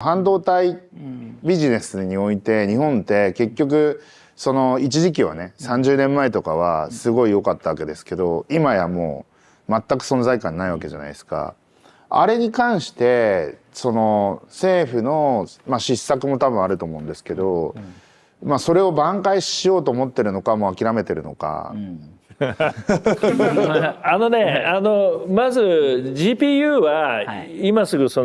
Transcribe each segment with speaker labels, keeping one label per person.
Speaker 1: 半導体ビジネスにおいて日本って結局その一時期はね30年前とかはすごい良かったわけですけど今やもう全く存在感ないわけじゃないですか。あれに関してその政府の、まあ、失策も多分あると思うんですけど、まあ、それを挽回しようと思ってるのかもう諦めてるのか、
Speaker 2: あのね、あのまず GPU は今すぐそ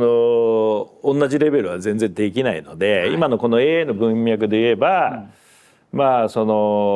Speaker 2: の同じレベルは全然できないので、はい、今のこの AI の文脈で言えば、まあその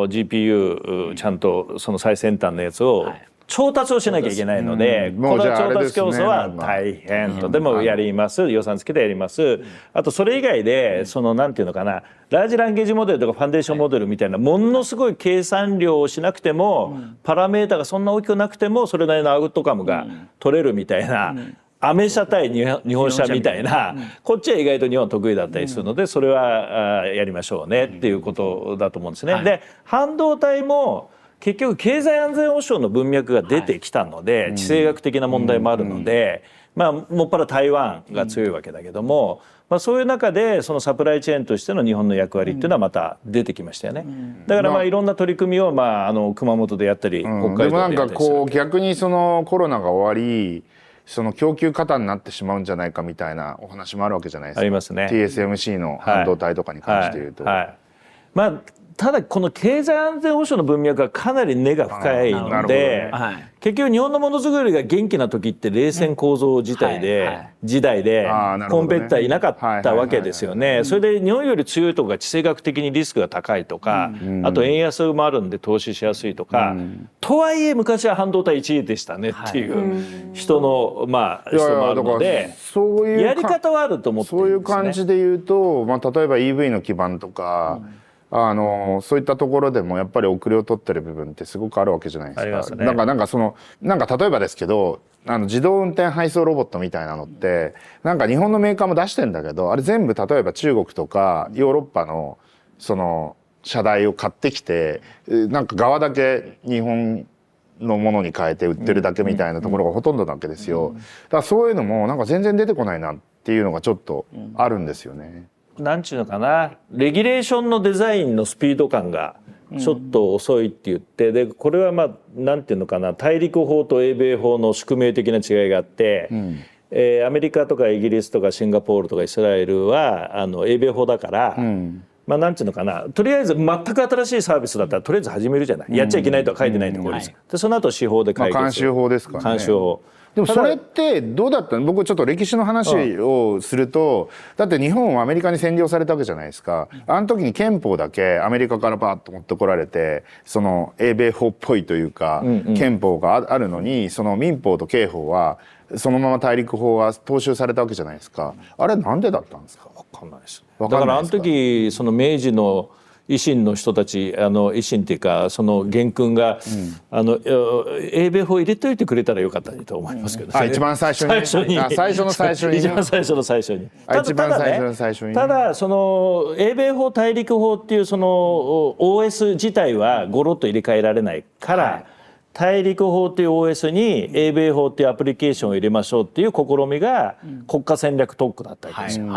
Speaker 2: GPU ちゃんとその最先端のやつを調達をしなきゃいけないので、うん、この調達競争は大変と、でもやります予算つけてやります、あとそれ以外でそのなんていうのかなラージランゲージモデルとかファンデーションモデルみたいなものすごい計算量をしなくても、パラメータがそんな大きくなくてもそれなりのアウトカムが取れるみたいな。アメ車対日本車みたいな、こっちは意外と日本得意だったりするので、それはやりましょうねっていうことだと思うんですね。で半導体も結局経済安全保障の文脈が出てきたので、はい、地政学的な問題もあるので、うん、まあ、もっぱら台湾が強いわけだけども、うん、まあ、そういう中でそのサプライチェーンとしての日本の役割っていうのはまた出てきましたよね、うん、だからまあいろんな取り組みを、まあ、あの熊本でやったり、北海道でやったりでもなんかこう
Speaker 1: 逆にそのコロナが終わりその供給過多になってしまうんじゃないかみたいなお話もあるわけじゃないですかありますね TSMC の半導体とかに関して言うと。はいはいまあ、ただこの経
Speaker 2: 済安全保障の文脈はかなり根が深いので、はい、結局日本のものづくりが元気な時って冷戦構造自体で、はいはい、時代でコンペッターいなかったわけですよね。それで日本より強いとこが地政学的にリスクが高いとか、うん、あと円安もあるんで投資しやすいとか、うん、とはいえ昔は半導体1位でしたねっていう人の、まあ人もあるのでやり方はあると思
Speaker 1: って、ね、そういう感じで言うと、まあ、例えば EV の基盤とか。うんあのそういったところでもやっぱり遅れを取ってる部分ってすごくあるわけじゃないですか。ね、んかなんかそのなんか例えばですけどあの自動運転配送ロボットみたいなのってなんか日本のメーカーも出してんだけどあれ全部例えば中国とかヨーロッパのその車台を買ってきてなんか側だけ日本のものに変えて売ってるだけみたいなところがほとんどなわけですよ。だからそういうのもなんか全然出てこないなっていうのがちょっとあるんですよね。
Speaker 2: なんちゅうのかなレギュレーションのデザインのスピード感がちょっと遅いって言って、うん、でこれはまあなんていうのかな大陸法と英米法の宿命的な違いがあって、うん、えー、アメリカとかイギリスとかシンガポールとかイスラエルはあの英米法だから。うんまあ、なんていうのかなとりあえず全く新しいサービスだったらとりあえず始めるじゃない、やっちゃいけないとは書いてないところです、
Speaker 1: でその後司法で解決、あ、監修法ですか、ね、監修法でもそれってどうだったの僕ちょっと歴史の話をすると、だって日本はアメリカに占領されたわけじゃないですか。あの時に憲法だけアメリカからバーッと持ってこられて、その英米法っぽいというか、憲法があるのに、その民法と刑法はそのまま大陸法は踏襲されたわけじゃないですか。あれなんでだったんですか。わかんないです。だからあの
Speaker 2: 時その明治の維新の人たちあの維新っていうかその元君が、うん、あの英米法入れておいてくれたらよかったと思いますけど、ねうん、一番最初に最初の最初に一番最初の最初に一番最初の最初に、ただその英米法大陸法っていうその OS 自体はごろっと入れ替えられないから、はい大陸法という OS に英米法というアプリケーションを入れましょうっていう試みが国家戦略特区だったりですよ。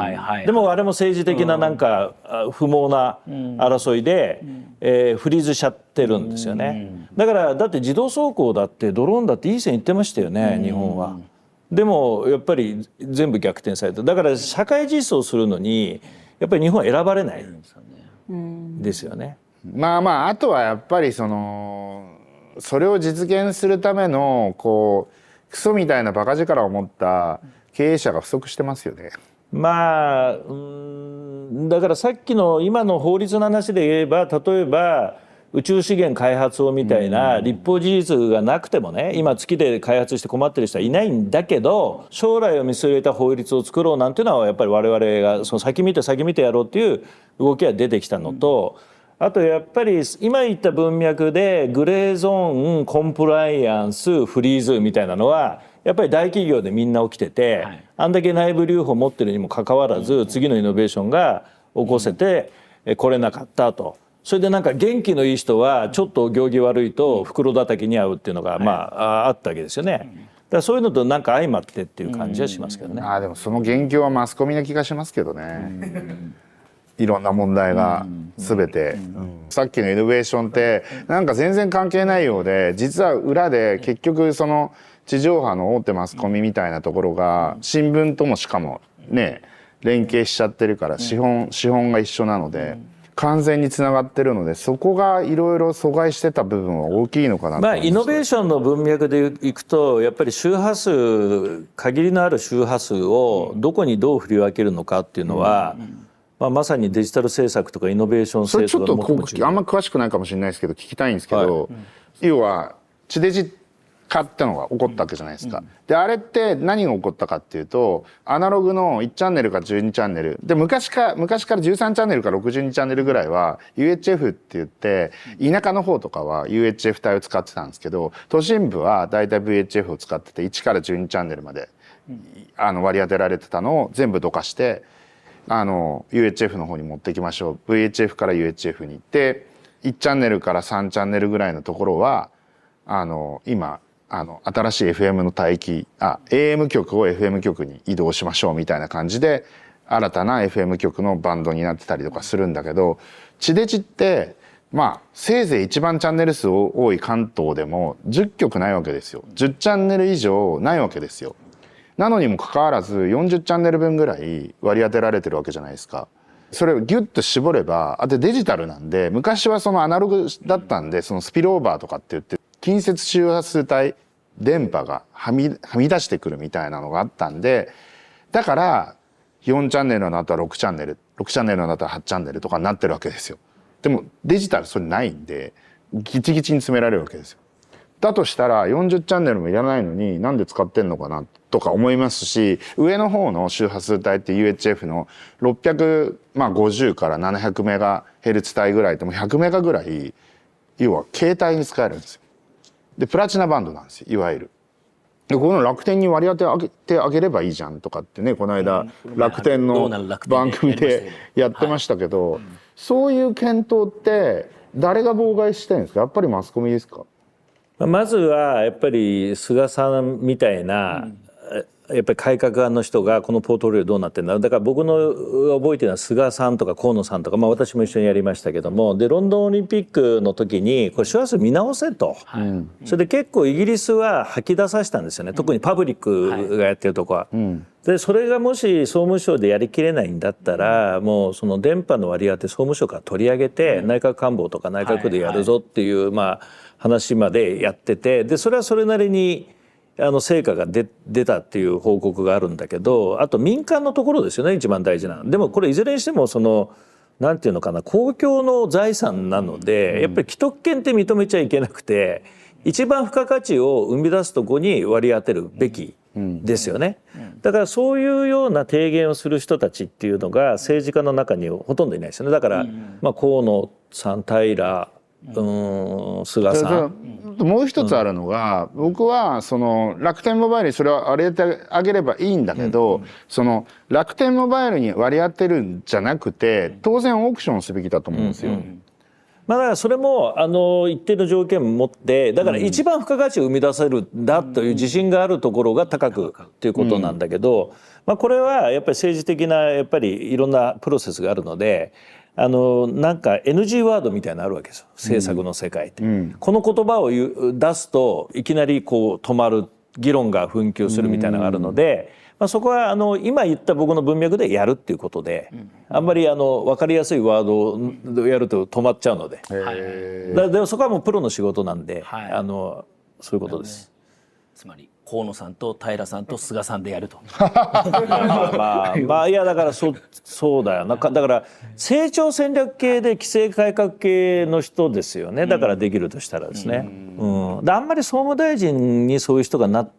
Speaker 2: でもあれも政治的ななんか不毛な争いで、えー、フリーズしちゃってるんですよね。だからだって自動走行だってドローンだっていい線いってましたよね日本は。でもやっぱり全部逆転されただから社会実装するのにやっぱり日本は選ばれないですよね。
Speaker 1: まあまああとはやっぱりそのそれを実現するためのこうクソみたいなバカ力を持った経営者が不足してますよね。
Speaker 2: まあうんだからさっきの今の法律の話で言えば例えば宇宙資源開発法みたいな立法事実がなくてもね今月で開発して困ってる人はいないんだけど将来を見据えた法律を作ろうなんていうのはやっぱり我々がその先見て先見てやろうっていう動きは出てきたのと。うんあとやっぱり今言った文脈でグレーゾーンコンプライアンスフリーズみたいなのはやっぱり大企業でみんな起きてて、はい、あんだけ内部留保持ってるにもかかわらず、次のイノベーションが起こせてこれなかったと。それでなんか元気のいい人はちょっと行儀悪いと袋叩きに合うっていうのがまああったわけですよね。だか
Speaker 1: らそういうのとなんか相まってっていう感じはしますけどね。あでもその元凶はマスコミな気がしますけどね。いろんな問題が全て、さっきのイノベーションってなんか全然関係ないようで実は裏で結局その地上波の大手マスコミみたいなところが新聞ともしかもね連携しちゃってるから資本資本が一緒なので。完全につながってるのでそこがいろいろ阻害してた部分は大きいのかなま
Speaker 2: あイノベーションの文脈でいくとやっぱり周波数限りのある周波数をどこにどう振り分けるのかっていうの
Speaker 1: は、うんうんまあ、まさにデジタル政策とかイノベーション政策とかそれちょっとあんま詳しくないかもしれないですけど聞きたいんですけど、はい、要は地デジ化ってのが起こったわけじゃないですか。うんうん、であれって何が起こったかっていうとアナログの1チャンネルか12チャンネルで昔か昔から13チャンネルか62チャンネルぐらいは UHF って言って田舎の方とかは UHF 帯を使ってたんですけど都心部は大体 VHF を使ってて1から12チャンネルまであの割り当てられてたのを全部どかして。あの UHF の方に持ってきましょう VHF から UHF に行って1チャンネルから3チャンネルぐらいのところはあの今あの新しい FM の帯域あ AM 局を FM 局に移動しましょうみたいな感じで新たな FM 局のバンドになってたりとかするんだけど地デジってまあせいぜい一番チャンネル数多い関東でも10曲ないわけですよ10チャンネル以上ないわけですよ。なのにもかかわらず40チャンネル分ぐらい割り当てられてるわけじゃないですか。それをギュッと絞ればあとデジタルなんで昔はそのアナログだったんでそのスピルオーバーとかって言って近接周波数帯電波がはみはみ出してくるみたいなのがあったんでだから4チャンネルの後は6チャンネル6チャンネルの後は8チャンネルとかになってるわけですよ。でもデジタルそれないんでギチギチに詰められるわけですよ。だとしたら40チャンネルもいらないのになんで使ってんのかなとか思いますし上の方の周波数帯って UHF の650から700メガヘルツ帯ぐらいってもう100メガぐらい要は携帯に使えるんですよ。でプラチナバンドなんですよいわゆる。でこの楽天に割り当ててあげればいいじゃんとかってねこの間楽天の番組でやってましたけどそういう検討って誰が妨害してるんですかやっぱりマスコミですか
Speaker 2: まずはやっぱり菅さんみたいな、うん、やっぱり改革案の人がこのポートフォリオどうなってんだろだから僕の覚えてるのは菅さんとか河野さんとか、まあ、私も一緒にやりましたけどもでロンドンオリンピックの時にこれ周波数見直せと、はい、それで結構イギリスは吐き出させたんですよね特にパブリックがやってるとこは。はいうんでそれがもし総務省でやりきれないんだったら、もうその電波の割り当て総務省から取り上げて、内閣官房とか内閣でやるぞっていう、まあ、話までやっててでそれはそれなりにあの成果が出出たっていう報告があるんだけどあと民間のところですよね一番大事なでもこれいずれにしてもそのなんていうのかな公共の財産なので、やっぱり既得権って認めちゃいけなくて一番付加価値を生み出すとこに割り当てるべきですよね。うんうんだからそういうような提言をする人たちっていうのが政治家の中にほとんどいないですよねだから、まあ、河野さん平
Speaker 1: うん菅さんもう一つあるのが、うん、僕はその楽天モバイルにそれはあげてあげればいいんだけど、うんうん、その楽天モバイルに割り当てるんじゃなくて当然オークションすべきだと思うんですよ。うんうんまあ、だからそれも
Speaker 2: あの一定の条件を持ってだから一番付加価値を生み出せるんだという自信があるところが高くっていうことなんだけど、まあ、これはやっぱり政治的なやっぱりいろんなプロセスがあるのであのなんか NG ワードみたいなあるわけですよ政策の世界って。この言葉を出すといきなりこう止まる議論が紛糾するみたいなのがあるので。まあ、そこはあの今言った僕の文脈でやるっていうことで、あんまりあの分かりやすいワードをやると止まっちゃうのでだでもそこはもうプロの仕事なんで、はい、あのそういうことです。つまり河野さんと平さんと菅さんでやると。まあ、まあ、いやだからそそうだよなんか、だから成長戦略系で規制改革系の人ですよねだからできるとしたらですね。うん、うん、あんまり総務大臣にそういう人がなっ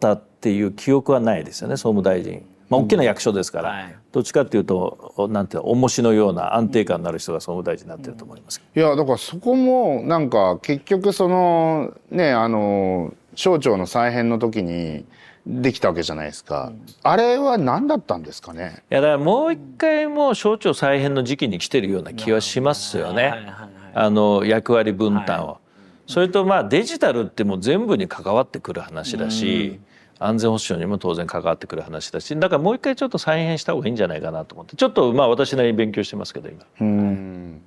Speaker 2: たっっていう記憶はないですよね総務大臣。まあ、大きな役所ですから、うんはい、どっちかっていうとなんて重しのような安定感のある人が総務大臣になってると思いま
Speaker 1: す、うん、いやだからそこもなんか結局そのねあの省庁の再編の時にできたわけじゃないですか、うん、あれは何だったんですかね
Speaker 2: いやだからもう一回もう省庁再編の時期に来てるような気はしますよね、あの役割分担を、はい、それとまあデジタルってもう全部に関わってくる話だし、うん安全保障にも当然関わってくる話だしだからもう一回ちょっと再編した方がいいんじゃないかなと思ってちょっとまあ私なりに勉強してますけど今。
Speaker 1: うん